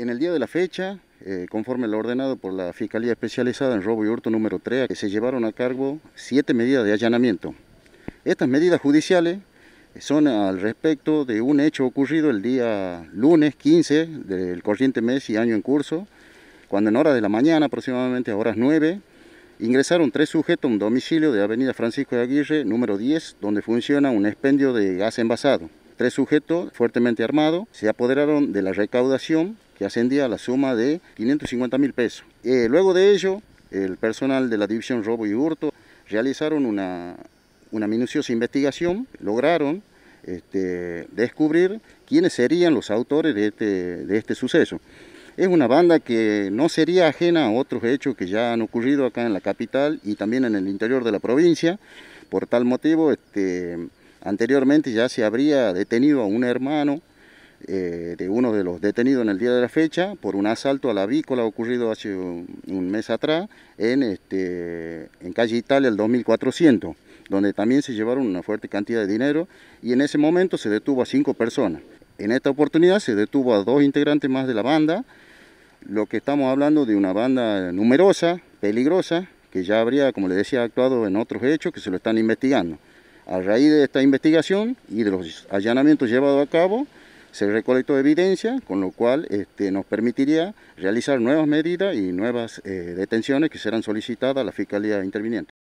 En el día de la fecha, eh, conforme lo ordenado por la Fiscalía Especializada en Robo y Hurto número 3, se llevaron a cargo siete medidas de allanamiento. Estas medidas judiciales son al respecto de un hecho ocurrido el día lunes 15 del corriente mes y año en curso, cuando en horas de la mañana, aproximadamente a horas 9, ingresaron tres sujetos a un domicilio de Avenida Francisco de Aguirre, número 10, donde funciona un expendio de gas envasado. Tres sujetos fuertemente armados se apoderaron de la recaudación que ascendía a la suma de 550 mil pesos. Eh, luego de ello, el personal de la División Robo y Hurto realizaron una, minuciosa investigación, lograron este, descubrir quiénes serían los autores este, de este, suceso. Es una banda que no sería ajena a otros hechos que ya han ocurrido acá en la capital y también en el interior de la provincia. Por tal motivo, este, anteriormente ya se habría detenido a un hermano eh, de uno de los detenidos en el día de la fecha por un asalto a la avícola ocurrido hace un, mes atrás en, este, en calle Italia, el 2400, donde también se llevaron una fuerte cantidad de dinero y en ese momento se detuvo a cinco personas. En esta oportunidad se detuvo a dos integrantes más de la banda, lo que estamos hablando de una banda numerosa, peligrosa, que ya habría, como le decía, actuado en otros hechos que se lo están investigando. A raíz de esta investigación y de los allanamientos llevados a cabo, se recolectó evidencia, con lo cual este, nos permitiría realizar nuevas medidas y nuevas eh, detenciones que serán solicitadas a la Fiscalía Interviniente.